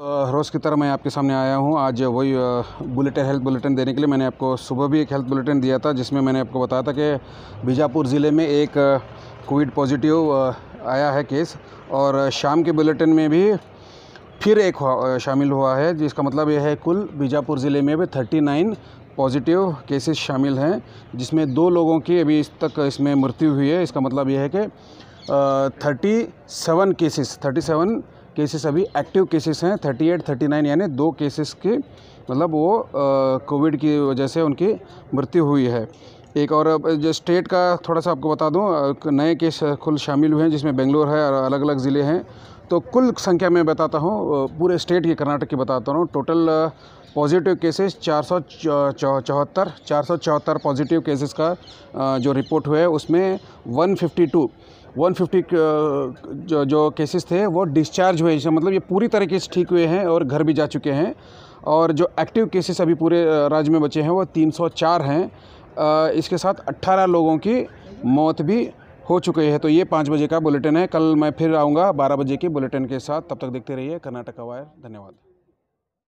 रोज़ की तरह मैं आपके सामने आया हूँ आज वही बुलेटिन हेल्थ बुलेटिन देने के लिए मैंने आपको सुबह भी एक हेल्थ बुलेटिन दिया था जिसमें मैंने आपको बताया था कि बीजापुर ज़िले में एक कोविड पॉजिटिव आया है केस और शाम के बुलेटिन में भी फिर एक शामिल हुआ है जिसका मतलब यह है कुल बीजापुर ज़िले में भी थर्टी नाइन पॉजिटिव केसेस शामिल हैं जिसमें दो लोगों की अभी इस तक इसमें मृत्यु हुई है इसका मतलब यह है कि thirty seven cases thirty seven cases अभी एक्टिव केसेस हैं 38, 39 यानी दो केसेस के मतलब वो कोविड की वजह से उनकी मृत्यु हुई है एक और जो स्टेट का थोड़ा सा आपको बता दूं नए केस कुल शामिल हुए हैं जिसमें बेंगलोर है और अलग अलग ज़िले हैं तो कुल संख्या में बताता हूँ पूरे स्टेट की कर्नाटक की बताता हूँ टोटल पॉजिटिव केसेस चार सौ चौहत्तर चार सौ चौहत्तर पॉजिटिव केसेस का जो रिपोर्ट हुआ है उसमें टू फिफ्टी uh, जो जो केसेस थे वो डिस्चार्ज हुए मतलब ये पूरी तरीके से ठीक हुए हैं और घर भी जा चुके हैं और जो एक्टिव केसेस अभी पूरे uh, राज्य में बचे हैं वो 304 हैं uh, इसके साथ 18 लोगों की मौत भी हो चुकी है तो ये पाँच बजे का बुलेटिन है कल मैं फिर आऊँगा बारह बजे के बुलेटिन के साथ तब तक देखते रहिए कर्नाटका वायर धन्यवाद